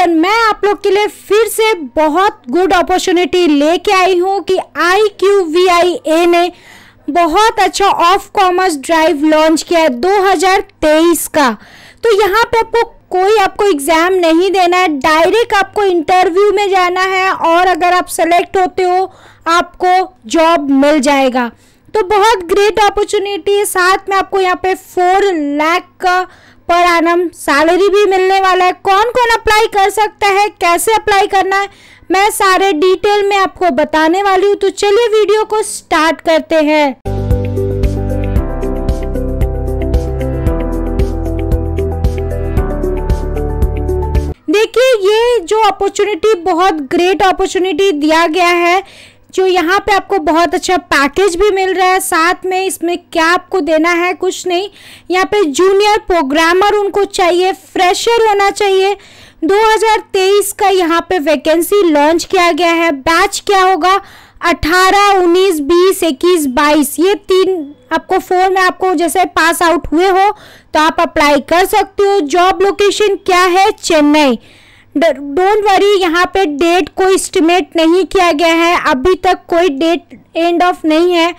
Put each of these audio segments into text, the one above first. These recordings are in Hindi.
एवरीवन मैं आप लोग के लिए फिर से बहुत गुड अपॉर्चुनिटी लेके आई हूँ कि आई क्यू वी आई ए ने बहुत अच्छा ऑफ कॉमर्स ड्राइव लॉन्च किया है 2023 का तो यहाँ पे आपको कोई आपको एग्ज़ाम नहीं देना है डायरेक्ट आपको इंटरव्यू में जाना है और अगर आप सेलेक्ट होते हो आपको जॉब मिल जाएगा तो बहुत ग्रेट अपॉर्चुनिटी है साथ में आपको यहाँ पे फोर लाख का पर आनम सैलरी भी मिलने वाला है कौन कौन अप्लाई कर सकता है कैसे अप्लाई करना है मैं सारे डिटेल में आपको बताने वाली हूँ तो चलिए वीडियो को स्टार्ट करते हैं देखिए ये जो अपॉर्चुनिटी बहुत ग्रेट अपॉर्चुनिटी दिया गया है जो यहाँ पे आपको बहुत अच्छा पैकेज भी मिल रहा है साथ में इसमें क्या आपको देना है कुछ नहीं यहाँ पे जूनियर प्रोग्रामर उनको चाहिए फ्रेशर होना चाहिए 2023 का यहाँ पे वैकेंसी लॉन्च किया गया है बैच क्या होगा 18, 19, 20, 21, 22 ये तीन आपको फोर में आपको जैसे पास आउट हुए हो तो आप अप्लाई कर सकते हो जॉब लोकेशन क्या है चेन्नई डोंट वरी यहाँ पे डेट को इस्टीमेट नहीं किया गया है अभी तक कोई डेट एंड ऑफ नहीं है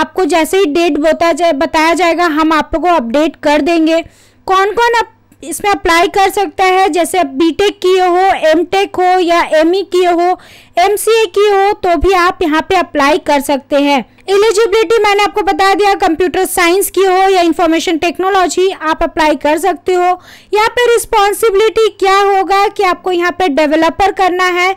आपको जैसे ही डेट बता जाए बताया जाएगा हम आपको अपडेट कर देंगे कौन कौन अप इसमें अप्लाई कर सकता है जैसे आप बीटेक किए हो एमटेक हो या एमई e किए हो एमसीए किए हो तो भी आप यहाँ पे अप्लाई कर सकते हैं एलिजिबिलिटी मैंने आपको बता दिया कंप्यूटर साइंस की हो या इंफॉर्मेशन टेक्नोलॉजी आप अप्लाई कर सकते हो यहाँ पे रिस्पॉन्सिबिलिटी क्या होगा कि आपको यहाँ पे डेवलपर करना है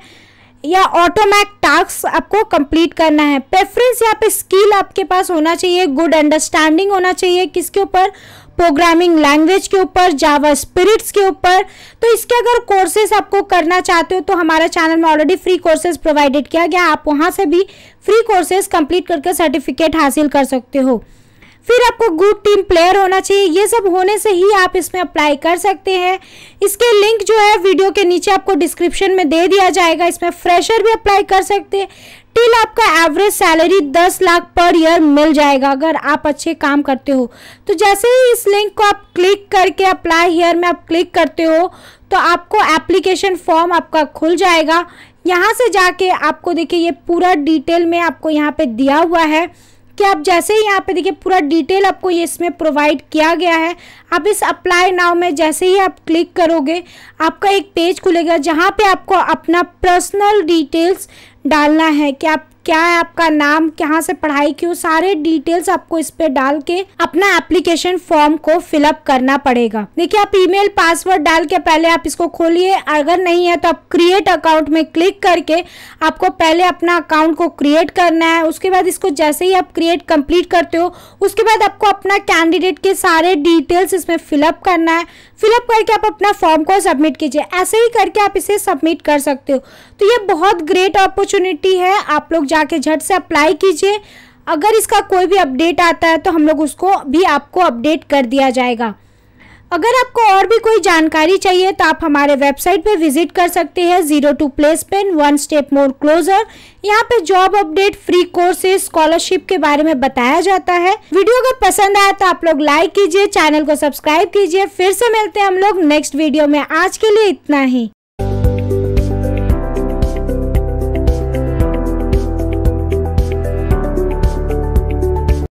या ऑटोमैक टास्क आपको कंप्लीट करना है प्रेफरेंस यहाँ पे स्किल आपके पास होना चाहिए गुड अंडरस्टैंडिंग होना चाहिए किसके ऊपर प्रोग्रामिंग लैंग्वेज के ऊपर जावा स्पिरिट्स के ऊपर तो इसके अगर कोर्सेज आपको करना चाहते हो तो हमारा चैनल में ऑलरेडी फ्री कोर्सेज प्रोवाइडेड किया गया आप वहाँ से भी फ्री कोर्सेज कंप्लीट करके सर्टिफिकेट हासिल कर सकते हो फिर आपको गुड टीम प्लेयर होना चाहिए ये सब होने से ही आप इसमें अप्लाई कर सकते हैं इसके लिंक जो है वीडियो के नीचे आपको डिस्क्रिप्शन में दे दिया जाएगा इसमें फ्रेशर भी अप्लाई कर सकते हैं टिल आपका एवरेज सैलरी दस लाख पर ईयर मिल जाएगा अगर आप अच्छे काम करते हो तो जैसे ही इस लिंक को आप क्लिक करके अप्लाई हेयर में आप क्लिक करते हो तो आपको एप्लीकेशन फॉर्म आपका खुल जाएगा यहाँ से जाके आपको देखिए ये पूरा डिटेल में आपको यहाँ पे दिया हुआ है कि आप जैसे ही यहाँ पे देखिए पूरा डिटेल आपको ये इसमें प्रोवाइड किया गया है आप इस अप्लाई नाउ में जैसे ही आप क्लिक करोगे आपका एक पेज खुलेगा जहाँ पे आपको अपना पर्सनल डिटेल्स डालना है कि आप क्या है आपका नाम कहाँ से पढ़ाई क्यों सारे डिटेल्स आपको इस पे डाल के अपना एप्लीकेशन फॉर्म को फिलअप करना पड़ेगा देखिए आप ईमेल पासवर्ड डाल के पहले आप इसको खोलिए अगर नहीं है तो आप क्रिएट अकाउंट में क्लिक करके आपको पहले अपना अकाउंट को क्रिएट करना है उसके बाद इसको जैसे ही आप क्रिएट कम्प्लीट करते हो उसके बाद आपको अपना कैंडिडेट के सारे डिटेल्स इसमें फिलअप करना है फिलअप करके आप अपना फॉर्म को सबमिट कीजिए ऐसे ही करके आप इसे सबमिट कर सकते हो तो ये बहुत ग्रेट अपॉर्चुनिटी अपॉर्चुनिटी है आप लोग जाके झट से अप्लाई कीजिए अगर इसका कोई भी अपडेट आता है तो हम लोग उसको भी आपको अपडेट कर दिया जाएगा अगर आपको और भी कोई जानकारी चाहिए तो आप हमारे वेबसाइट पे विजिट कर सकते हैं zero to placement one step more closer यहाँ पे job update free courses scholarship के बारे में बताया जाता है वीडियो अगर पसंद आया तो आप लोग लाइक कीजिए चैनल को सब्सक्राइब कीजिए फिर से मिलते हैं हम लोग नेक्स्ट वीडियो में आज के लिए इतना ही